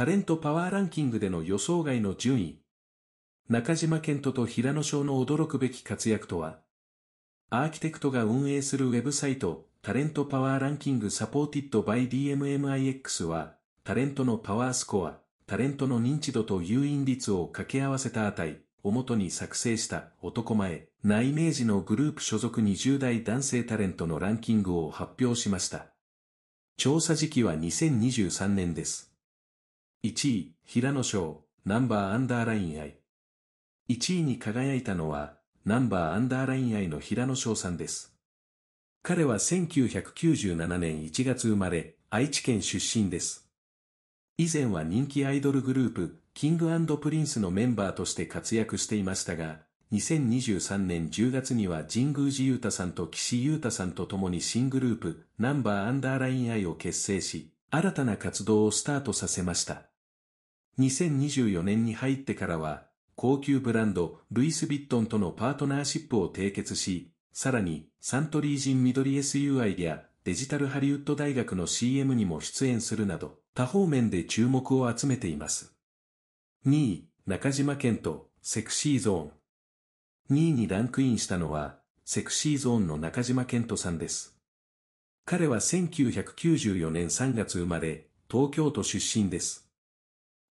タレントパワーランキングでの予想外の順位。中島健人と平野翔の驚くべき活躍とはアーキテクトが運営するウェブサイト、タレントパワーランキングサポーティッド by DMMIX は、タレントのパワースコア、タレントの認知度と誘引率を掛け合わせた値をもとに作成した男前なイメージのグループ所属20代男性タレントのランキングを発表しました。調査時期は2023年です。1位、平野翔、ナンバーアンダーライン愛。1位に輝いたのは、ナンバーアンダーライン愛の平野翔さんです。彼は1997年1月生まれ、愛知県出身です。以前は人気アイドルグループ、キングプリンスのメンバーとして活躍していましたが、2023年10月には神宮寺勇太さんと岸優太さんと共に新グループ、ナンバーアンダーライン愛を結成し、新たな活動をスタートさせました。2024年に入ってからは、高級ブランド、ルイス・ヴィットンとのパートナーシップを締結し、さらに、サントリー人緑 SUI やデジタルハリウッド大学の CM にも出演するなど、多方面で注目を集めています。2位、中島健人、セクシーゾーン。2位にランクインしたのは、セクシーゾーンの中島健人さんです。彼は1994年3月生まれ、東京都出身です。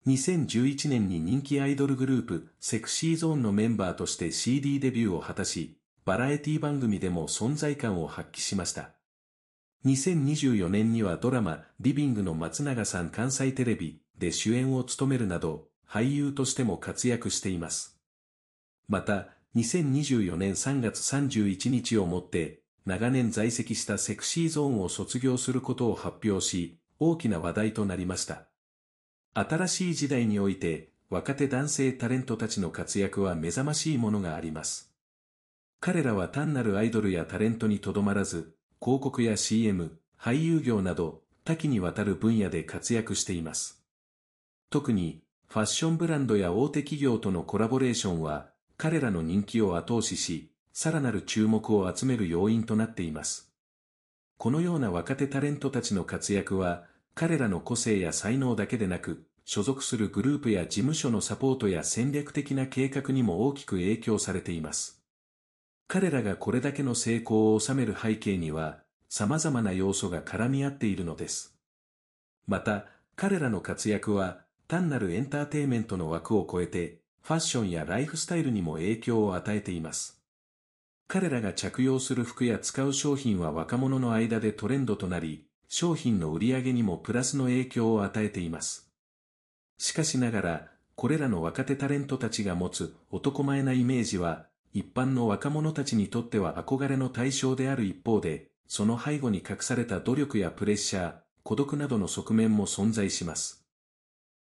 2011年に人気アイドルグループ、セクシーゾーンのメンバーとして CD デビューを果たし、バラエティ番組でも存在感を発揮しました。2024年にはドラマ、リビングの松永さん関西テレビで主演を務めるなど、俳優としても活躍しています。また、2024年3月31日をもって、長年在籍したセクシーゾーンを卒業することを発表し、大きな話題となりました。新しい時代において、若手男性タレントたちの活躍は目覚ましいものがあります。彼らは単なるアイドルやタレントにとどまらず、広告や CM、俳優業など、多岐にわたる分野で活躍しています。特に、ファッションブランドや大手企業とのコラボレーションは、彼らの人気を後押しし、さらなる注目を集める要因となっています。このような若手タレントたちの活躍は、彼らの個性や才能だけでなく、所属するグループや事務所のサポートや戦略的な計画にも大きく影響されています。彼らがこれだけの成功を収める背景には、様々な要素が絡み合っているのです。また、彼らの活躍は、単なるエンターテイメントの枠を超えて、ファッションやライフスタイルにも影響を与えています。彼らが着用する服や使う商品は若者の間でトレンドとなり、商品の売り上げにもプラスの影響を与えています。しかしながら、これらの若手タレントたちが持つ男前なイメージは、一般の若者たちにとっては憧れの対象である一方で、その背後に隠された努力やプレッシャー、孤独などの側面も存在します。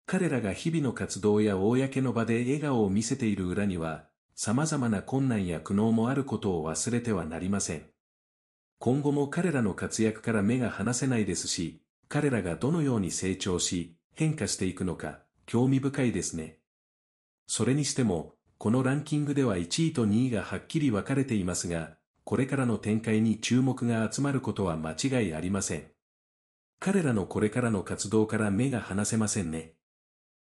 彼らが日々の活動や公の場で笑顔を見せている裏には、様々な困難や苦悩もあることを忘れてはなりません。今後も彼らの活躍から目が離せないですし、彼らがどのように成長し、変化していくのか、興味深いですね。それにしても、このランキングでは1位と2位がはっきり分かれていますが、これからの展開に注目が集まることは間違いありません。彼らのこれからの活動から目が離せませんね。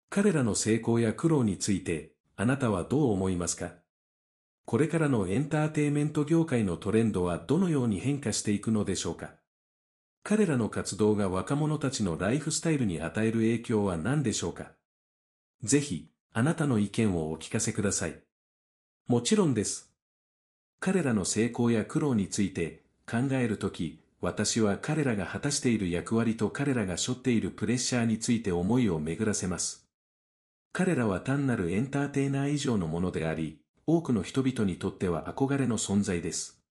彼らの成功や苦労について、あなたはどう思いますかこれからのエンターテイメント業界のトレンドはどのように変化していくのでしょうか彼らの活動が若者たちのライフスタイルに与える影響は何でしょうかぜひ、あなたの意見をお聞かせください。もちろんです。彼らの成功や苦労について考えるとき、私は彼らが果たしている役割と彼らが背負っているプレッシャーについて思いを巡らせます。彼らは単なるエンターテイナー以上のものであり、多くの人々にとっては憧れの存在です。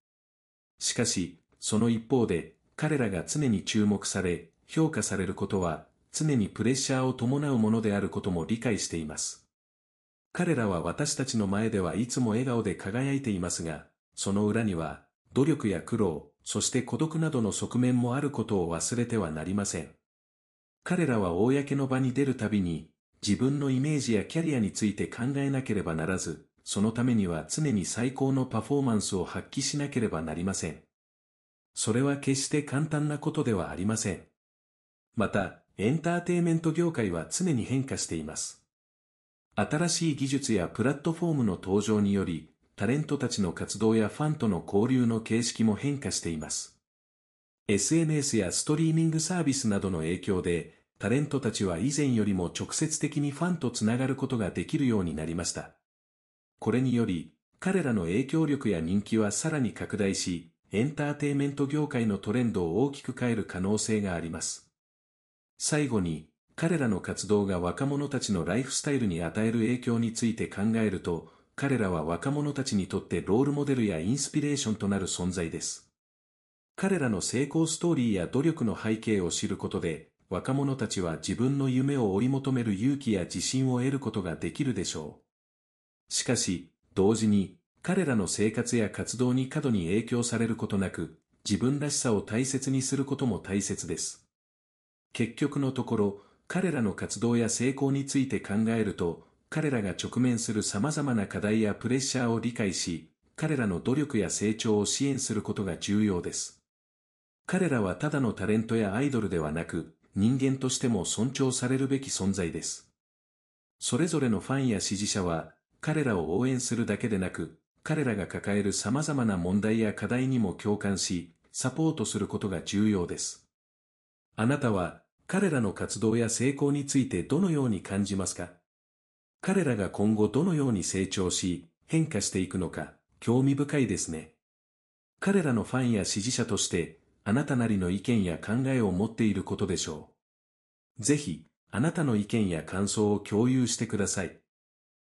しかし、その一方で、彼らが常に注目され、評価されることは、常にプレッシャーを伴うものであることも理解しています。彼らは私たちの前ではいつも笑顔で輝いていますが、その裏には、努力や苦労、そして孤独などの側面もあることを忘れてはなりません。彼らは公の場に出るたびに、自分のイメージやキャリアについて考えなければならず、そのためには常に最高のパフォーマンスを発揮しなければなりません。それは決して簡単なことではありません。また、エンターテイメント業界は常に変化しています。新しい技術やプラットフォームの登場により、タレントたちの活動やファンとの交流の形式も変化しています。SNS やストリーミングサービスなどの影響で、タレントたちは以前よりも直接的にファンとつながることができるようになりました。これにより、彼らの影響力や人気はさらに拡大し、エンターテイメント業界のトレンドを大きく変える可能性があります。最後に、彼らの活動が若者たちのライフスタイルに与える影響について考えると、彼らは若者たちにとってロールモデルやインスピレーションとなる存在です。彼らの成功ストーリーや努力の背景を知ることで、若者たちは自分の夢を追い求める勇気や自信を得ることができるでしょう。しかし、同時に、彼らの生活や活動に過度に影響されることなく、自分らしさを大切にすることも大切です。結局のところ、彼らの活動や成功について考えると、彼らが直面する様々な課題やプレッシャーを理解し、彼らの努力や成長を支援することが重要です。彼らはただのタレントやアイドルではなく、人間としても尊重されるべき存在です。それぞれのファンや支持者は、彼らを応援するだけでなく、彼らが抱える様々な問題や課題にも共感し、サポートすることが重要です。あなたは、彼らの活動や成功についてどのように感じますか彼らが今後どのように成長し、変化していくのか、興味深いですね。彼らのファンや支持者として、あなたなりの意見や考えを持っていることでしょう。ぜひ、あなたの意見や感想を共有してください。